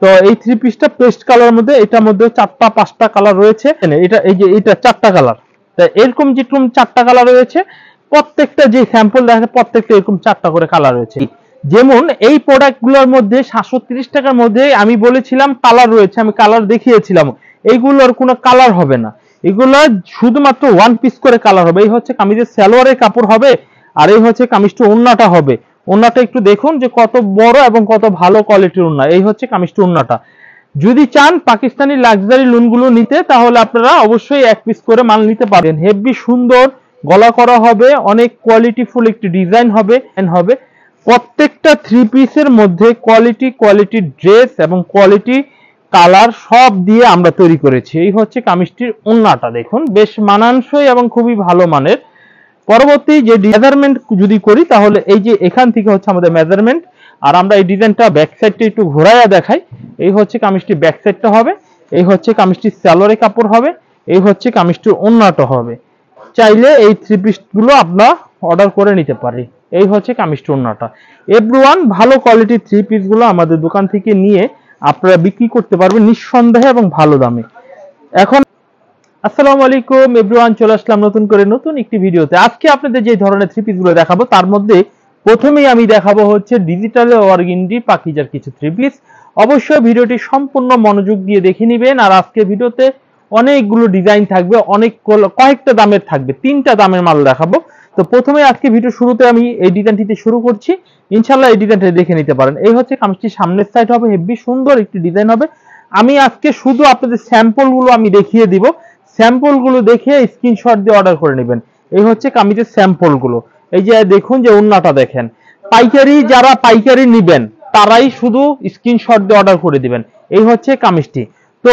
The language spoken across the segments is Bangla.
তো এই থ্রি পিসটা পেস্ট কালার মধ্যে এটার মধ্যে চারটা পাঁচটা কালার রয়েছে এটা এই যে এটা চারটা কালার তা এরকম যেরকম চারটা কালার রয়েছে প্রত্যেকটা যে স্যাম্পল দেখা প্রত্যেকটা এরকম চারটা করে কালার রয়েছে যেমন এই প্রোডাক্টগুলোর মধ্যে সাতশো তিরিশ টাকার মধ্যে আমি বলেছিলাম কালার রয়েছে আমি কালার দেখিয়েছিলাম এইগুলোর কোনো কালার হবে না এগুলো শুধুমাত্র ওয়ান পিস করে কালার হবে এই হচ্ছে কামিজের সালোয়ারের কাপড় হবে আর এই হচ্ছে কামিজটা ওড়নাটা হবে উন্নাটা একটু দেখুন যে কত বড় এবং কত ভালো কোয়ালিটির উন্না এই হচ্ছে কামিজটি উন্নাটা যদি চান পাকিস্তানি লাক্সারি লুনগুলো নিতে তাহলে আপনারা অবশ্যই এক পিস করে মাল নিতে পারেন হেভি সুন্দর গলা করা হবে অনেক কোয়ালিটিফুল একটি ডিজাইন হবে হবে প্রত্যেকটা থ্রি পিসের মধ্যে কোয়ালিটি কোয়ালিটি ড্রেস এবং কোয়ালিটি কালার সব দিয়ে আমরা তৈরি করেছি এই হচ্ছে কামিজটির উন্নাটা দেখুন বেশ মানানসই এবং খুবই ভালো মানের পরবর্তী যে মেজারমেন্ট যদি করি তাহলে এই যে এখান থেকে হচ্ছে আমাদের মেজারমেন্ট আর আমরা এই ডিজাইনটা ব্যাক একটু ঘোরাইয়া দেখাই এই হচ্ছে কামিজটি ব্যাক সাইডটা হবে এই হচ্ছে কামিজটি স্যালোরে কাপড় হবে এই হচ্ছে কামিজটি অন্যটা হবে চাইলে এই থ্রি পিসগুলো আপনার অর্ডার করে নিতে পারি এই হচ্ছে কামিজটি অন্যটা ওয়ান ভালো কোয়ালিটির থ্রি পিসগুলো আমাদের দোকান থেকে নিয়ে আপনারা বিক্রি করতে পারবেন নিঃসন্দেহে এবং ভালো দামে এখন আসসালামু আলাইকুম এভরিওয়ান চলে আসলাম নতুন করে নতুন একটি ভিডিওতে আজকে আপনাদের যে ধরনের থ্রি পিসগুলো দেখাবো তার মধ্যে প্রথমেই আমি দেখাবো হচ্ছে ডিজিটাল অর্গিনডি পাখিজার কিছু থ্রি পিস অবশ্যই ভিডিওটি সম্পূর্ণ মনোযোগ দিয়ে দেখে নেবেন আর আজকে ভিডিওতে অনেকগুলো ডিজাইন থাকবে অনেক কয়েকটা দামের থাকবে তিনটা দামের মাল দেখাবো তো প্রথমে আজকে ভিডিও শুরুতে আমি এই ডিজাইনটিতে শুরু করছি ইনশাল্লাহ এই ডিজাইনটি দেখে নিতে পারেন এই হচ্ছে কামিজটি সামনের সাইড হবে হেভি সুন্দর একটি ডিজাইন হবে আমি আজকে শুধু আপনাদের স্যাম্পলগুলো আমি দেখিয়ে দিব স্যাম্পলগুলো দেখে স্ক্রিনশট দিয়ে অর্ডার করে নেবেন এই হচ্ছে কামিজের স্যাম্পলগুলো এই যে দেখুন যে ওন্নাটা দেখেন পাইকারি যারা পাইকারি নেবেন তারাই শুধু স্ক্রিনশট দিয়ে অর্ডার করে দিবেন এই হচ্ছে কামিজটি তো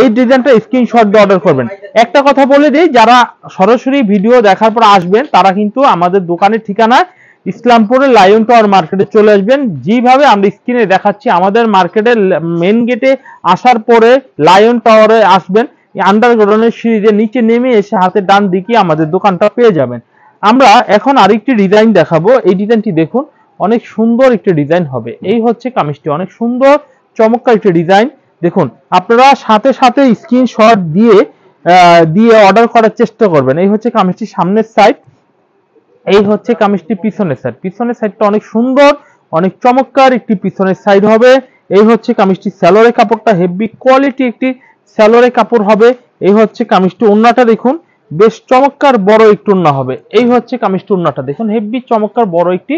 এই ডিজাইনটা স্ক্রিনশট দিয়ে অর্ডার করবেন একটা কথা বলে দিই যারা সরাসরি ভিডিও দেখার পর আসবেন তারা কিন্তু আমাদের দোকানের ঠিকানা ইসলামপুরে লায়ন টাওয়ার মার্কেটে চলে আসবেন যেভাবে আমরা স্ক্রিনে দেখাচ্ছি আমাদের মার্কেটের মেন গেটে আসার পরে লায়ন টাওয়ারে আসবেন আন্ডারগ্রাউন্ডের সিঁড়ি নিচে নেমে এসে হাতের ডান দিকে আমাদের দোকানটা পেয়ে যাবেন আমরা এখন আরেকটি ডিজাইন দেখাবো এই ডিজাইনটি দেখুন অনেক সুন্দর একটি ডিজাইন হবে এই হচ্ছে কামিজটি অনেক সুন্দর চমৎকার একটি ডিজাইন দেখুন আপনারা সাথে সাথে স্ক্রিনশট দিয়ে দিয়ে অর্ডার করার চেষ্টা করবেন এই হচ্ছে কামিজটি সামনের সাইড এই হচ্ছে কামিজটি পিছনের সাইড পিছনের সাইডটা অনেক সুন্দর অনেক চমৎকার একটি পিছনের সাইড হবে এই হচ্ছে কামিজটি স্যালোরের কাপড়টা হেভি কোয়ালিটি একটি স্যালোরে কাপড় হবে এই হচ্ছে কামিজটি ওন্নাটা দেখুন বেশ চমৎকার বড় একটু ওন্না হবে এই হচ্ছে কামিজটি ওন্নাটা দেখুন হেভি চমৎকার বড় একটি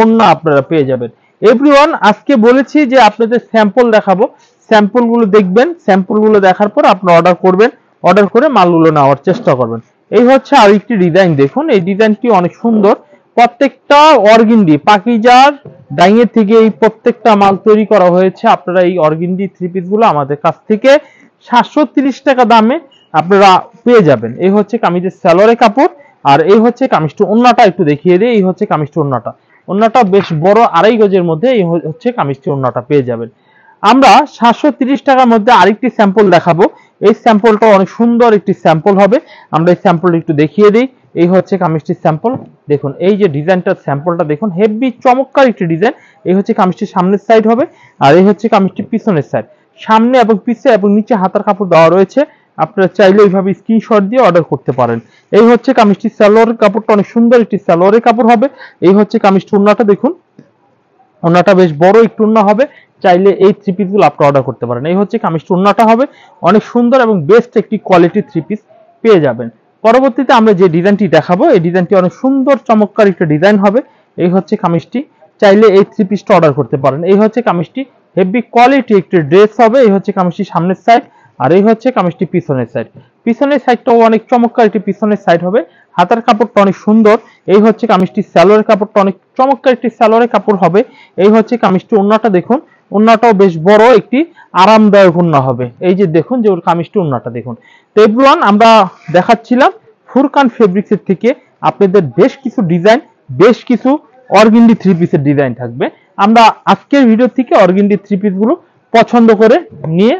ওন্না আপনারা পেয়ে যাবেন এভরিওয়ান আজকে বলেছি যে আপনাদের স্যাম্পল দেখাবো স্যাম্পলগুলো দেখবেন স্যাম্পলগুলো দেখার পর আপনি অর্ডার করবেন অর্ডার করে মালগুলো নেওয়ার চেষ্টা করবেন এই হচ্ছে আর একটি ডিজাইন দেখুন এই ডিজাইনটি অনেক সুন্দর প্রত্যেকটা অর্গিন্ডি পাকিজার ডাইয়ের থেকে এই প্রত্যেকটা মাল তৈরি করা হয়েছে আপনারা এই অর্গিন্ডি থ্রি পিসগুলো আমাদের কাছ থেকে 730 টাকা দামে আপনারা পেয়ে যাবেন এই হচ্ছে কামিজের স্যালোরে কাপড় আর এই হচ্ছে কামিজটি অন্যটা একটু দেখিয়ে দিই এই হচ্ছে কামিজটি অন্যটা অন্যটা বেশ বড় আড়াই গজের মধ্যে এই হচ্ছে কামিজটি অন্যটা পেয়ে যাবেন আমরা সাতশো টাকার মধ্যে আরেকটি স্যাম্পল দেখাবো এই স্যাম্পলটা অনেক সুন্দর একটি স্যাম্পল হবে আমরা এই স্যাম্পলটা একটু দেখিয়ে দিই এই হচ্ছে কামিজটির স্যাম্পল দেখুন এই যে ডিজাইনটা স্যাম্পলটা দেখুন হেভি চমৎকার একটি ডিজাইন এই হচ্ছে কামিজটির সামনের সাইড হবে আর এই হচ্ছে কামিজটির পিছনের সাইড সামনে এবং পিছে এবং নিচে হাতার কাপড় দেওয়া রয়েছে আপনারা চাইলে এইভাবে স্ক্রিনশট দিয়ে অর্ডার করতে পারেন এই হচ্ছে কামিজটি সালোয়ারের কাপড়টা অনেক সুন্দর একটি সালোয়ারের কাপড় হবে এই হচ্ছে কামিজটি ওনাটা দেখুন ওনাটা বেশ বড় একটু ওনা হবে চাইলে এই থ্রি পিসগুলো আপনি অর্ডার করতে পারেন এই হচ্ছে কামিজটি ওনাটা হবে অনেক সুন্দর এবং বেস্ট একটি কোয়ালিটি থ্রি পিস পেয়ে যাবেন পরবর্তীতে আমরা যে ডিজাইনটি দেখাবো এই ডিজাইনটি অনেক সুন্দর চমৎকার একটা ডিজাইন হবে এই হচ্ছে কামিজটি চাইলে এই থ্রি পিসটা অর্ডার করতে পারেন এই হচ্ছে কামিজটি হেভি কোয়ালিটি একটি ড্রেস হবে এই হচ্ছে কামিজটি সামনের সাইড আর এই হচ্ছে কামিজটি পিছনের সাইড পিছনের সাইডটাও অনেক চমৎকার একটি পিছনের সাইড হবে হাতার কাপড়টা অনেক সুন্দর এই হচ্ছে কামিজটি স্যালোয়ারের কাপড়টা অনেক চমৎকার একটি স্যালোয়ারের কাপড় হবে এই হচ্ছে কামিজটি উন্নাটা দেখুন উন্নাটাও বেশ বড় একটি আরামদায়ক উন্না হবে এই যে দেখুন যে ওর কামিজটি উন্নাটা দেখুন তো আমরা দেখাচ্ছিলাম ফুরকান ফেব্রিক্সের থেকে আপনাদের বেশ কিছু ডিজাইন বেশ কিছু অর্গিন্ডি থ্রি পিসের ডিজাইন থাকবে আমরা আজকের ভিডিও থেকে অরগিন্ডি থ্রি পিসগুলো পছন্দ করে নিয়ে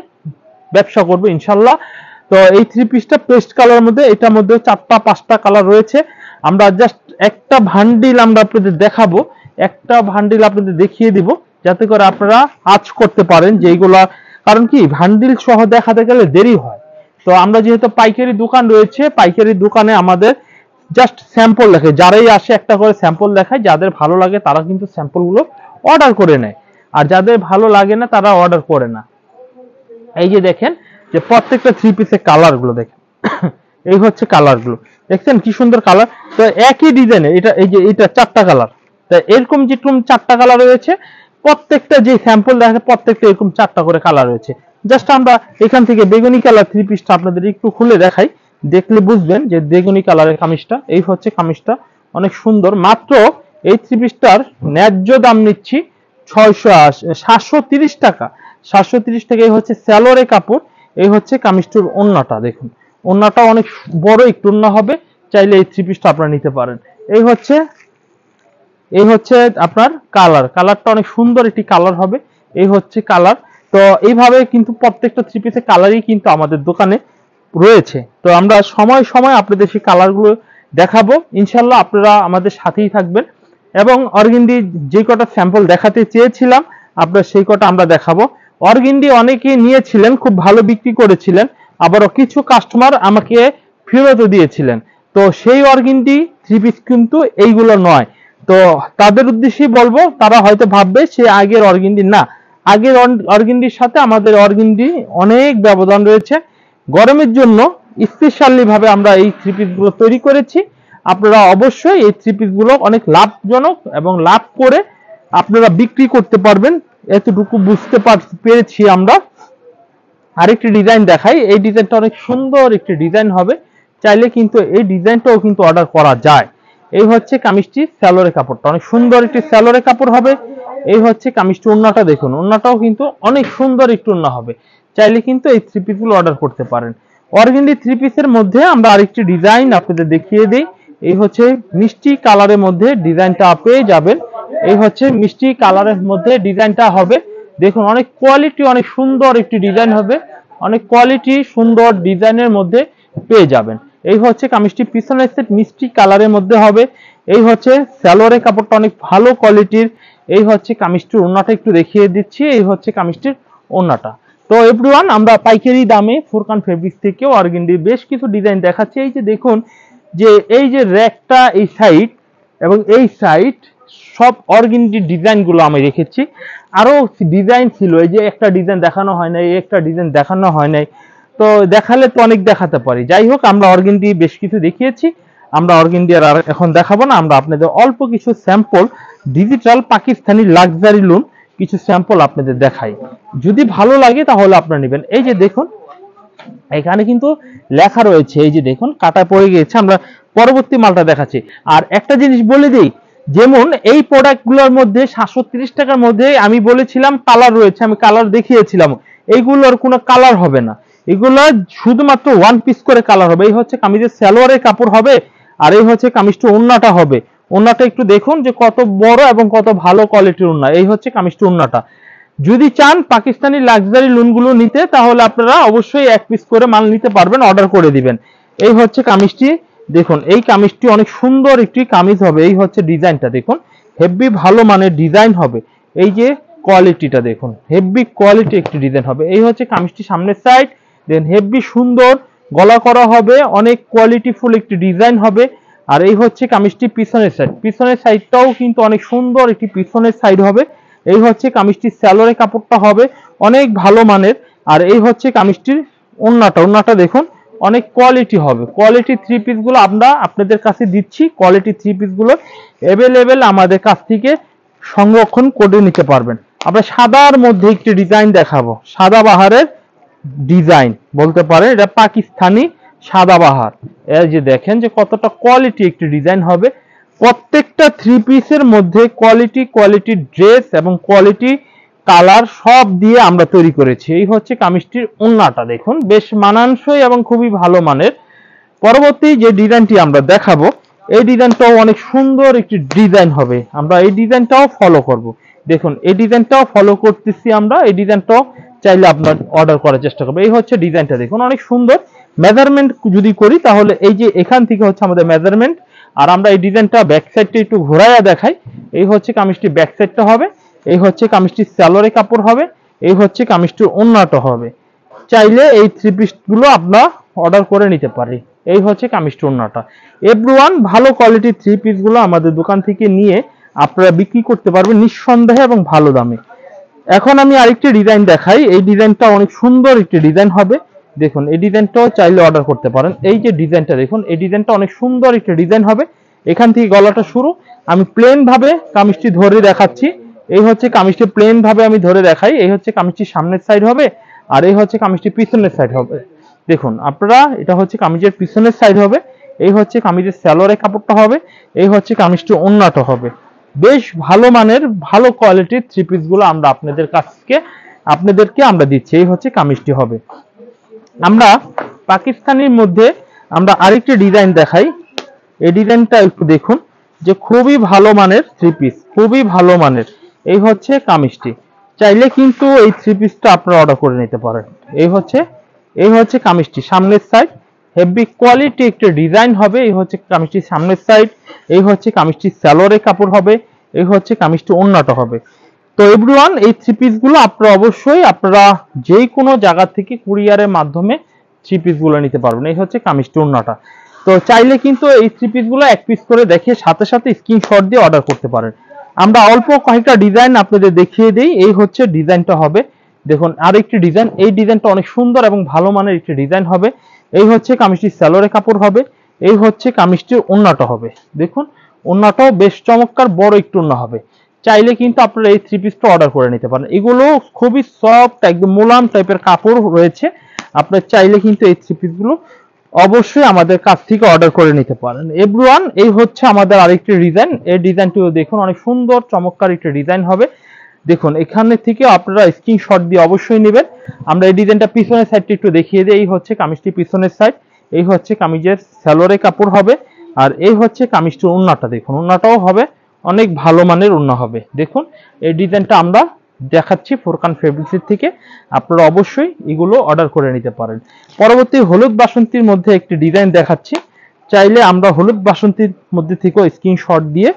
ব্যবসা করব ইনশাল্লাহ তো এই থ্রি পিসটা পেস্ট কালার মধ্যে এটার মধ্যে চারটা পাঁচটা কালার রয়েছে আমরা জাস্ট একটা ভান্ডিল আমরা আপনাদের দেখাবো একটা ভান্ডিল আপনাদের দেখিয়ে দিব যাতে করে আপনারা আজ করতে পারেন যে কারণ কি ভান্ডিল সহ দেখাতে গেলে দেরি হয় তো আমরা যেহেতু পাইকারি দোকান রয়েছে পাইকারি দোকানে আমাদের জাস্ট স্যাম্পল দেখে যারাই আসে একটা করে স্যাম্পল দেখায় যাদের ভালো লাগে তারা কিন্তু স্যাম্পলগুলো অর্ডার করে নেয় আর যাদের ভালো লাগে না তারা অর্ডার করে না এই যে দেখেন যে প্রত্যেকটা থ্রি পিসের কালারগুলো দেখেন এই হচ্ছে কালারগুলো দেখছেন কি সুন্দর কালার তো একই ডিজাইনের এটা এই যে এটা চারটা কালার তা এরকম যেরকম চারটা কালার রয়েছে প্রত্যেকটা যে স্যাম্পল দেখা প্রত্যেকটা এরকম চারটা করে কালার রয়েছে জাস্ট আমরা এখান থেকে বেগুনি কালার থ্রি পিসটা আপনাদের একটু খুলে দেখাই দেখলে বুঝবেন যে বেগুনি কালারের কামিজটা এই হচ্ছে কামিজটা অনেক সুন্দর মাত্র এই থ্রি পিসটার ন্যায্য দাম নিচ্ছি ছয়শো সাতশো তিরিশ টাকা সাতশো তিরিশ টাকা এই হচ্ছে স্যালোরে কাপড় এই হচ্ছে কামিজটুর অন্যটা দেখুন অন্যটা অনেক বড় একটু অন্য হবে চাইলে এই থ্রি পিসটা আপনারা নিতে পারেন এই হচ্ছে এই হচ্ছে আপনার কালার কালারটা অনেক সুন্দর একটি কালার হবে এই হচ্ছে কালার তো এইভাবে কিন্তু প্রত্যেকটা থ্রি পিসের কালারই কিন্তু আমাদের দোকানে রয়েছে তো আমরা সময় সময় আপনাদের সেই কালারগুলো দেখাবো ইনশাল্লাহ আপনারা আমাদের সাথেই থাকবেন এবং অর্গিন্ডি যে কটা স্যাম্পল দেখাতে চেয়েছিলাম আপনার সেই কটা আমরা দেখাবো অর্গিন্ডি অনেকে নিয়েছিলেন খুব ভালো বিক্রি করেছিলেন আবারও কিছু কাস্টমার আমাকে ফেরত দিয়েছিলেন তো সেই অর্গিনটি থ্রি পিস কিন্তু এইগুলো নয় তো তাদের উদ্দেশ্যেই বলবো তারা হয়তো ভাববে সে আগের অর্গিনটি না আগের অর্গিনটির সাথে আমাদের অর্গিনটি অনেক ব্যবধান রয়েছে গরমের জন্য স্পেশালি ভাবে আমরা এই থ্রি পিসগুলো তৈরি করেছি আপনারা অবশ্যই এই থ্রি পিসগুলো অনেক লাভজনক এবং লাভ করে আপনারা বিক্রি করতে পারবেন এতটুকু বুঝতে পেরেছি আমরা আরেকটি ডিজাইন দেখাই এই ডিজাইনটা অনেক সুন্দর একটি ডিজাইন হবে চাইলে কিন্তু এই ডিজাইনটাও কিন্তু অর্ডার করা যায় এই হচ্ছে কামিজটি স্যালোরে কাপড়টা অনেক সুন্দর একটি স্যালোরে কাপড় হবে এই হচ্ছে কামিজটি ওন্নাটা দেখুন ওন্নাটাও কিন্তু অনেক সুন্দর একটি ওন্না হবে চাইলে কিন্তু এই থ্রি পিসগুলো অর্ডার করতে পারেন অরিজিনালি থ্রি পিসের মধ্যে আমরা আরেকটি ডিজাইন আপনাদের দেখিয়ে দিই এই হচ্ছে মিষ্টি কালারের মধ্যে ডিজাইনটা পেয়ে যাবেন এই হচ্ছে মিষ্টি কালারের মধ্যে ডিজাইনটা হবে দেখুন অনেক কোয়ালিটি অনেক সুন্দর একটি ডিজাইন হবে অনেক কোয়ালিটি সুন্দর ডিজাইনের মধ্যে পেয়ে যাবেন এই হচ্ছে কামিজটি পিছনের সেট মিষ্টি কালারের মধ্যে হবে এই হচ্ছে স্যালোয়ারের কাপড়টা অনেক ভালো কোয়ালিটির এই হচ্ছে কামিজটির ওনাটা একটু দেখিয়ে দিচ্ছি এই হচ্ছে কামিজটির ওনাটা তো এভরি আমরা পাইকারি দামে ফোরকান ফেব্রিক্স থেকেও অর্গেন্ডির বেশ কিছু ডিজাইন দেখাচ্ছি এই যে দেখুন যে এই যে র্যাকটা এই সাইড এবং এই সাইড সব অরগিনটি ডিজাইনগুলো আমি রেখেছি আরও ডিজাইন ছিল এই যে একটা ডিজাইন দেখানো হয় নাই একটা ডিজাইন দেখানো হয় নাই তো দেখালে তো অনেক দেখাতে পারি যাই হোক আমরা অর্গিন দিয়ে বেশ কিছু দেখিয়েছি আমরা অর্গিন দিয়ে আর এখন দেখাবো না আমরা আপনাদের অল্প কিছু sample digital Pakistani luxury loom কিছু স্যাম্পল আপনাদের দেখাই যদি ভালো লাগে তাহলে আপনারা নেবেন এই যে দেখুন এখানে কিন্তু লেখা রয়েছে এই যে দেখুন কাটা পড়ে গিয়েছে আমরা পরবর্তী মালটা দেখাচ্ছি আর একটা জিনিস বলে দিই যেমন এই প্রোডাক্টগুলোর মধ্যে সাতশো টাকার মধ্যে আমি বলেছিলাম কালার রয়েছে আমি কালার দেখিয়েছিলাম এইগুলোর কোনো কালার হবে না এগুলো শুধুমাত্র ওয়ান পিস করে কালার হবে এই হচ্ছে কামিজের স্যালোয়ারের কাপড় হবে আর এই হচ্ছে কামিজটা ওন্নাটা হবে ওন্নাটা একটু দেখুন যে কত বড় এবং কত ভালো কোয়ালিটির ওন্না এই হচ্ছে কামিজটা ওন্নাটা যদি চান পাকিস্তানি লাক্সারি লোনগুলো নিতে তাহলে আপনারা অবশ্যই এক পিস করে মাল নিতে পারবেন অর্ডার করে দিবেন এই হচ্ছে কামিজটি দেখুন এই কামিজটি অনেক সুন্দর একটি কামিজ হবে এই হচ্ছে ডিজাইনটা দেখুন হেভি ভালো মানের ডিজাইন হবে এই যে কোয়ালিটিটা দেখুন হেভি কোয়ালিটি একটি ডিজাইন হবে এই হচ্ছে কামিজটি সামনের সাইড দেন হেভি সুন্দর গলা করা হবে অনেক কোয়ালিটিফুল একটি ডিজাইন হবে আর এই হচ্ছে কামিজটি পিছনের সাইড পিছনের সাইডটাও কিন্তু অনেক সুন্দর একটি পিছনের সাইড হবে এই হচ্ছে কামিজটির স্যালোয়ারের কাপড়টা হবে অনেক ভালো মানের আর এই হচ্ছে কামিজটির ওন্নাটা ওন্নাটা দেখুন অনেক কোয়ালিটি হবে কোয়ালিটি থ্রি পিসগুলো আমরা আপনাদের কাছে দিচ্ছি কোয়ালিটি থ্রি পিসগুলো অ্যাভেলেবেল আমাদের কাছ থেকে সংরক্ষণ করে নিতে পারবেন আমরা সাদার মধ্যে একটি ডিজাইন দেখাবো সাদা বাহারের ডিজাইন বলতে পারেন এটা পাকিস্তানি সাদা বাহার এই যে দেখেন যে কতটা কোয়ালিটি একটি ডিজাইন হবে প্রত্যেকটা থ্রি পিসের মধ্যে কোয়ালিটি কোয়ালিটি ড্রেস এবং কোয়ালিটি কালার সব দিয়ে আমরা তৈরি করেছি এই হচ্ছে কামিজটির অন্যটা দেখুন বেশ মানানসই এবং খুবই ভালো মানের পরবর্তী যে ডিজাইনটি আমরা দেখাবো এই ডিজাইনটাও অনেক সুন্দর একটি ডিজাইন হবে আমরা এই ডিজাইনটাও ফলো করব দেখুন এই ডিজাইনটাও ফলো করতেছি আমরা এই ডিজাইনটাও চাইলে আপনার অর্ডার করার চেষ্টা করবো এই হচ্ছে ডিজাইনটা দেখুন অনেক সুন্দর মেজারমেন্ট যদি করি তাহলে এই যে এখান থেকে হচ্ছে আমাদের মেজারমেন্ট আর আমরা এই ডিজাইনটা ব্যাক একটু ঘোরাইয়া দেখাই এই হচ্ছে কামিজটি ব্যাক সাইডটা হবে এই হচ্ছে কামিজটির স্যালোরে কাপড় হবে এই হচ্ছে কামিজটির অন্যটা হবে চাইলে এই থ্রি পিসগুলো আমরা অর্ডার করে নিতে পারি এই হচ্ছে কামিজটি অন্যটা ওয়ান ভালো কোয়ালিটির থ্রি পিসগুলো আমাদের দোকান থেকে নিয়ে আপনারা বিক্রি করতে পারবেন নিঃসন্দেহে এবং ভালো দামে এখন আমি আরেকটি ডিজাইন দেখাই এই ডিজাইনটা অনেক সুন্দর একটি ডিজাইন হবে দেখুন এই ডিজাইনটাও চাইলে অর্ডার করতে পারেন এই যে ডিজাইনটা দেখুন এই ডিজাইনটা অনেক সুন্দর একটা ডিজাইন হবে এখান থেকে গলাটা শুরু আমি প্লেন ভাবে কামিজটি ধরে দেখাচ্ছি এই হচ্ছে কামিজটি প্লেন ভাবে আমি ধরে দেখাই এই হচ্ছে কামিজটি সামনের সাইড হবে আর এই হচ্ছে কামিজটি পিছনের সাইড হবে দেখুন আপনারা এটা হচ্ছে কামিজের পিছনের সাইড হবে এই হচ্ছে কামিজের স্যালোয়ারের কাপড়টা হবে এই হচ্ছে কামিজটি উন্নত হবে বেশ ভালো মানের ভালো কোয়ালিটির থ্রি পিসগুলো আমরা আপনাদের কাছকে আপনাদেরকে আমরা দিচ্ছি এই হচ্ছে কামিজটি হবে আমরা পাকিস্তানের মধ্যে আমরা আরেকটি ডিজাইন দেখাই এই ডিজাইনটা একটু দেখুন যে খুবই ভালো মানের থ্রি পিস খুবই ভালো মানের এই হচ্ছে কামিজটি চাইলে কিন্তু এই থ্রি পিসটা আপনারা অর্ডার করে নিতে পারেন এই হচ্ছে এই হচ্ছে কামিজটি সামনের সাইড হেভি কোয়ালিটি একটি ডিজাইন হবে এই হচ্ছে কামিজটি সামনের সাইড এই হচ্ছে কামিজটি স্যালোরে কাপড় হবে এই হচ্ছে কামিজটি অন্যটা হবে তো এভরিওয়ান এই থ্রি পিসগুলো আপনারা অবশ্যই আপনারা যে কোনো জায়গা থেকে কুরিয়ারের মাধ্যমে থ্রি পিসগুলো নিতে পারবেন এই হচ্ছে কামিজ উন্নাটা তো চাইলে কিন্তু এই থ্রি পিসগুলো এক পিস করে দেখে সাথে সাথে স্ক্রিনশট দিয়ে অর্ডার করতে পারেন আমরা অল্প কয়েকটা ডিজাইন আপনাদের দেখিয়ে দিই এই হচ্ছে ডিজাইনটা হবে দেখুন আরেকটি ডিজাইন এই ডিজাইনটা অনেক সুন্দর এবং ভালো মানের একটি ডিজাইন হবে এই হচ্ছে কামিজটির স্যালোরে কাপড় হবে এই হচ্ছে কামিজটির উন্নাটা হবে দেখুন উন্নাটাও বেশ চমৎকার বড় একটু উন্না হবে চাইলে কিন্তু আপনারা এই থ্রি পিসটা অর্ডার করে নিতে পারেন এগুলো খুবই সফট একদম মোলাম টাইপের কাপড় রয়েছে আপনার চাইলে কিন্তু এই থ্রি পিসগুলো অবশ্যই আমাদের কাছ থেকে অর্ডার করে নিতে পারেন এভরিওয়ান এই হচ্ছে আমাদের আরেকটি ডিজাইন এই ডিজাইনটিও দেখুন অনেক সুন্দর চমৎকার একটি ডিজাইন হবে দেখুন এখানে থেকে আপনারা স্ক্রিনশট দিয়ে অবশ্যই নেবেন আমরা এই ডিজাইনটা পিছনের সাইডটি একটু দেখিয়ে দিই এই হচ্ছে কামিজটি পিছনের সাইড এই হচ্ছে কামিজের স্যালোরে কাপড় হবে আর এই হচ্ছে কামিজটির উন্নাটা দেখুন উন্নাটাও হবে অনেক ভালো মানের ওড়না হবে দেখুন এই ডিজাইনটা আমরা দেখাচ্ছি ফোরকান ফেব্রিক্সের থেকে আপনারা অবশ্যই এগুলো অর্ডার করে নিতে পারেন পরবর্তী হলুদ বাসন্তীর মধ্যে একটি ডিজাইন দেখাচ্ছি চাইলে আমরা হলুদ বাসন্তীর মধ্যে থেকেও স্ক্রিনশট দিয়ে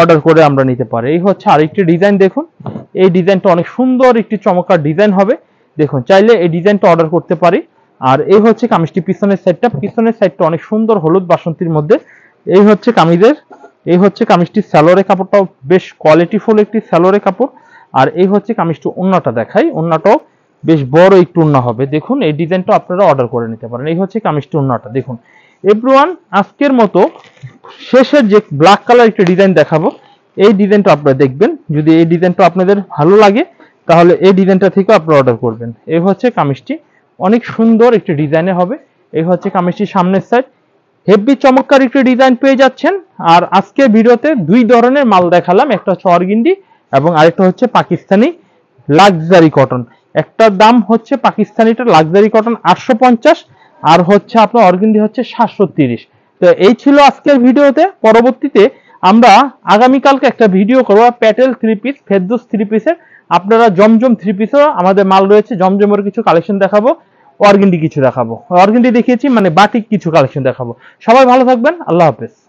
অর্ডার করে আমরা নিতে পারি এই হচ্ছে আরেকটি ডিজাইন দেখুন এই ডিজাইনটা অনেক সুন্দর একটি চমৎকার ডিজাইন হবে দেখুন চাইলে এই ডিজাইনটা অর্ডার করতে পারি আর এই হচ্ছে কামিজটি পিছনের সাইডটা পিছনের সাইডটা অনেক সুন্দর হলুদ বাসন্তীর মধ্যে এই হচ্ছে কামিজের এই হচ্ছে কামিজটি স্যালোরে কাপড়টাও বেশ কোয়ালিটিফুল একটি স্যালোরে কাপড় আর এই হচ্ছে কামিজটি ওন্নাটা দেখাই ওন্নাটাও বেশ বড় একটু ওন্না হবে দেখুন এই ডিজাইনটা আপনারা অর্ডার করে নিতে পারেন এই হচ্ছে কামিজটি ওন্নাটা দেখুন এভরিওয়ান আজকের মতো শেষের যে ব্ল্যাক কালার একটা ডিজাইন দেখাবো এই ডিজাইনটা আপনারা দেখবেন যদি এই ডিজাইনটা আপনাদের ভালো লাগে তাহলে এই ডিজাইনটা থেকে আপনারা অর্ডার করবেন এই হচ্ছে কামিজটি অনেক সুন্দর একটি ডিজাইনে হবে এই হচ্ছে কামিজটির সামনের সাইড হেভি চমৎকার একটি ডিজাইন পেয়ে যাচ্ছেন আর আজকে ভিডিওতে দুই ধরনের মাল দেখালাম একটা হচ্ছে অর্গিন্ডি এবং আরেকটা হচ্ছে পাকিস্তানি লাক্সারি কটন একটা দাম হচ্ছে পাকিস্তানিটা লাক্সারি কটন আটশো পঞ্চাশ আর হচ্ছে আপনার অর্গিন্ডি হচ্ছে সাতশো তিরিশ তো এই ছিল আজকের ভিডিওতে পরবর্তীতে আমরা আগামীকালকে একটা ভিডিও করবো প্যাটেল থ্রি পিস ফেদ্দুস থ্রি পিসের আপনারা জমজম থ্রি পিসও আমাদের মাল রয়েছে জমজমের কিছু কালেকশন দেখাবো অর্গেন্ডি কিছু দেখাবো অর্গেন্ডি দেখিয়েছি মানে বাটিক কিছু কালেকশন দেখাবো সবাই ভালো থাকবেন আল্লাহ হাফেজ